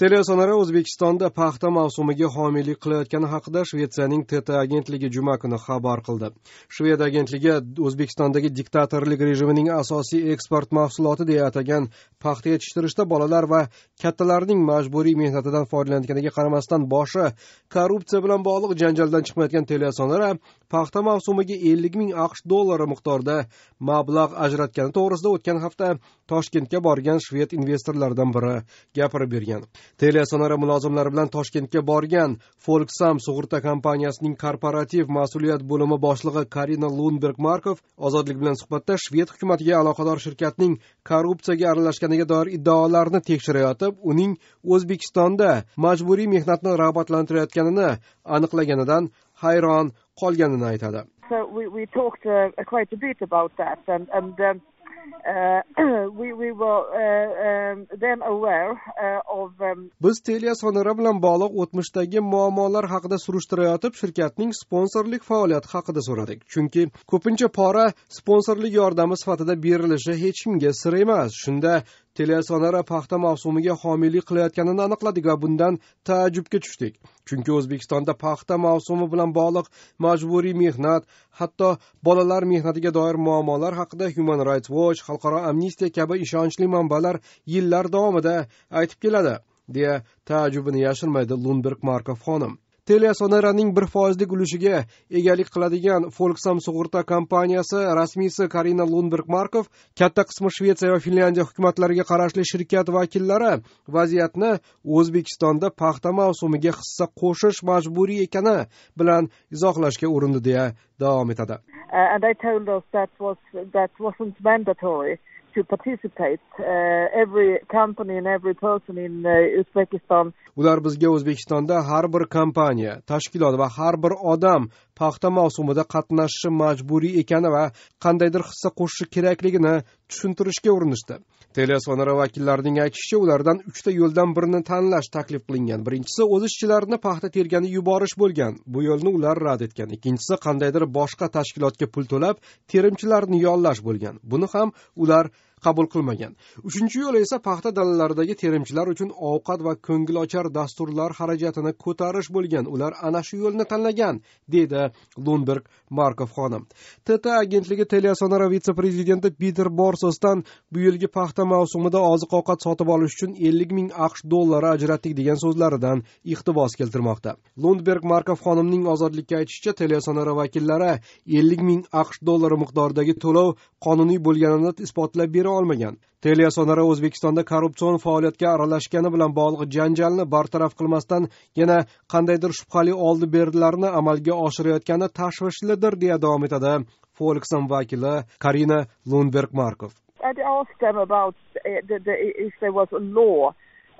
telesan'ari o'zbekistonda paxta mavsumiga homiylik qilayotgani haqida shvetsiyaning tt agentligi juma kuni xabar qildi shved agentligi o'zbekistondagi diktatorlik rejimining asosiy eksport mahsuloti deya atagan paxta yetishtirishda bolalar va kattalarning majburiy mehnatidan foydalanayotganiga qaramasdan boshi korrupsiya bilan bog'liq janjaldan chiqmayotgan telesan'ara paxta mavsumiga ellik ming aqsh dollari miqdorida mablag' ajratgani to'g'risida o'tgan hafta toshkentga borgan shved investorlaridan biri gapirib bergan telesanara mulozimlari bilan toshkentga borgan folksam sug'urta kompaniyasining korporativ mas'uliyat bo'limi boshlig'i karina lundberg markov ozodlik bilan suhbatda shved hukumatiga aloqador shirkatning korrupsiyaga aralashganiga doir iddaolarni tekshirayotib uning o'zbekistonda majburiy mehnatni rag'batlantirayotganini aniqlaganidan hayron qolganini aytadi so we, we talked uh, quite a bit about that and, and um, Uh, we we uh, um, aware uh, of um, biz telia sonora bilan bog'liq o'tmishdagi muammolar haqida surishtirayotib shirkatning sponsorlik faoliyati haqida so'radik chunki ko'pincha pora sponsorlik yordami sifatida berilishi hech kimga sir emas shunda teleasonara paxta mavsumiga homiylik qilayotganini aniqladik va bundan taajjubga tushdik. Chunki O'zbekistonda paxta mavsumi bilan bog'liq majburiy mehnat, hatto bolalar mehnatiga doir muammolar haqida Human Rights Watch, Xalqaro amnistiya kabi ishonchli manbalar yillar davomida aytib keladi, deya taajjubini yashirmaydi Lundberg Markov xonim. telia sonaraning bir foizlik ulushiga egalik qiladigan folksam sug'urta kompaniyasi rasmiysi karina lundberg markov katta qismi shvetsiya va finlyandiya hukumatlariga qarashli shirkat vakillari vaziyatni o'zbekistonda paxta mavsumiga hissa qo'shish majburiy ekani bilan izohlashga urindi deya davom etadi uh, to participate uh, every company and every person in uh, Uzbekistan. Ular bizga O'zbekistonda har bir kompaniya, tashkilot va har bir odam paxta mavsumida qatnashishi majburiy ekani va qandaydir hissa qo'shishi kerakligini tushuntirishga urinishdi. Telesonara vakillarining aytishicha, ulardan uchta yo'ldan birini tanlash taklif qilingan. Birinchisi o'z ishchilarini paxta tergani yuborish bo'lgan. Bu yo'lni ular rad etgan. Ikkinchisi qandaydir boshqa tashkilotga pul to'lab terimchilarni yollash bo'lgan. Buni ham ular qabul qilmagan uchinchi yo'l esa paxta dalalaridagi terimchilar uchun ovqat va ko'ngilochar dasturlar xarajatini ko'tarish bo'lgan ular ana shu yo'lni tanlagan deydi lundberg markov xonim tt agentligi teleasonara vitse prezidenti piter borsosdan bu yilgi paxta mavsumida oziq ovqat sotib olish uchun ellik ming aqsh dollari ajratdik degan so'zlaridan iqtibos keltirmoqda lundberg markov xonimning ozodlikka aytishicha teleasonara vakillari ellik ming aqsh dollari miqdoridagi to'lov qonuniy bo'lganini isbotlab bera ijro olmagan telesonara o'zbekistonda korrupsion faoliyatga aralashgani bilan bog'liq janjalni bartaraf qilmasdan yana qandaydir shubhali oldi berdilarni amalga oshirayotgani tashvishlidir deya davom etadi folksom vakili karina lundberg markov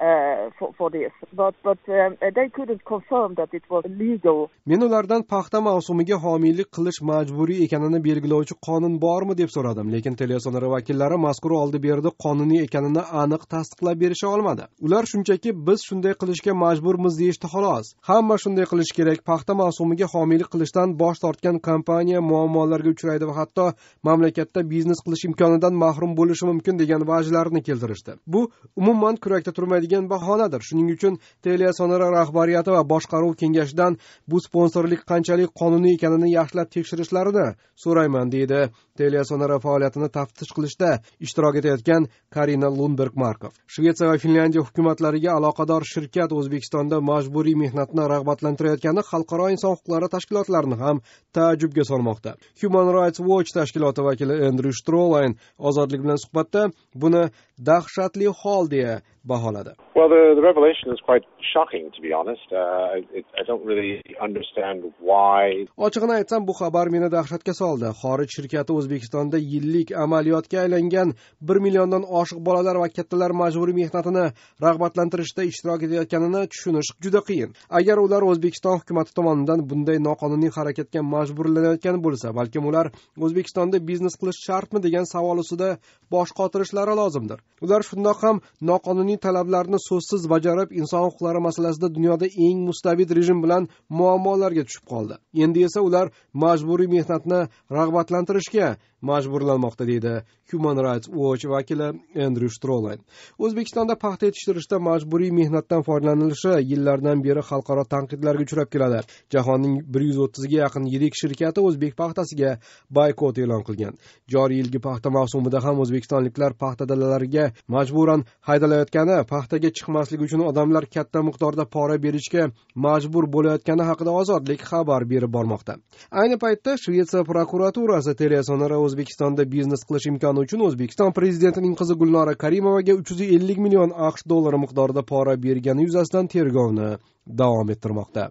Eh, for, for this. But, but um, they couldn't confirm that it was legal. Men ulardan paxta mavsumiga homiylik qilish majburiy ekanini belgilovchi qonun bormi deb so'radim, lekin telesonora vakillari mazkur oldi berdi qonuniy ekanini aniq tasdiqlab berisha olmadi. Ular shunchaki biz shunday qilishga majburmiz deyishdi xolos. Hamma shunday qilish kerak. Paxta mavsumiga homiylik qilishdan bosh tortgan kompaniya muammolarga uchraydi va hatto mamlakatda biznes qilish imkonidan mahrum bo'lishi mumkin degan vajlarni keltirishdi. Bu umuman kurakda turmaydi berilgan bahonadir shuning uchun telesonora rahbariyati va boshqaruv kengashidan bu sponsorlik qanchalik qonuniy ekanini yaxshilab tekshirishlarini so'rayman deydi telesonora faoliyatini taftish qilishda ishtirok etayotgan karina lundberg markov shvetsiya va finlyandiya hukumatlariga aloqador shirkat o'zbekistonda majburiy mehnatni rag'batlantirayotgani xalqaro inson huquqlari tashkilotlarini ham taajjubga solmoqda human rights watch tashkiloti vakili endryu shtrolayn ozodlik bilan suhbatda buni dahshatli hol deya baholadi Well, the, the revelation is quite shocking, to be honest. Uh, it, I don't really understand why. Ochig'ini aytsam, bu xabar meni dahshatga soldi. Xorij shirkati O'zbekistonda yillik amaliyotga aylangan 1 milliondan oshiq bolalar va kattalar majburiy mehnatini rag'batlantirishda ishtirok etayotganini tushunish juda qiyin. Agar ular O'zbekiston hukumati tomonidan bunday noqonuniy harakatga majburlanayotgan bo'lsa, balkim ular O'zbekistonda biznes qilish shartmi degan savol ustida bosh qotirishlari lozimdir. Ular shundoq ham noqonuniy talablarni vazifalarni so'zsiz bajarib inson huquqlari masalasida dunyoda eng mustabid rejim bilan muammolarga tushib qoldi endi esa ular majburiy mehnatni rag'batlantirishga majburlanmoqda deydi human rights watch vakili endryu shtrolen o'zbekistonda paxta yetishtirishda majburiy mehnatdan foydalanilishi yillardan beri xalqaro tanqidlarga uchrab keladi jahonning bir yuz o'ttizga yaqin yirik shirkati o'zbek paxtasiga boykot e'lon qilgan joriy yilgi paxta mavsumida ham o'zbekistonliklar paxta dalalariga majburan haydalayotgani paxta taxtaga chiqmasligi uchun odamlar katta miqdorda pora berishga majbur bo'layotgani haqida ozodlik xabar berib bormoqda ayni paytda shvetsiya prokuraturasi telesonora o'zbekistonda biznes qilish imkoni uchun o'zbekiston prezidentining qizi gulnora karimovaga uch yuz ellik million aqsh dollari miqdorida pora bergani yuzasidan tergovni davom ettirmoqda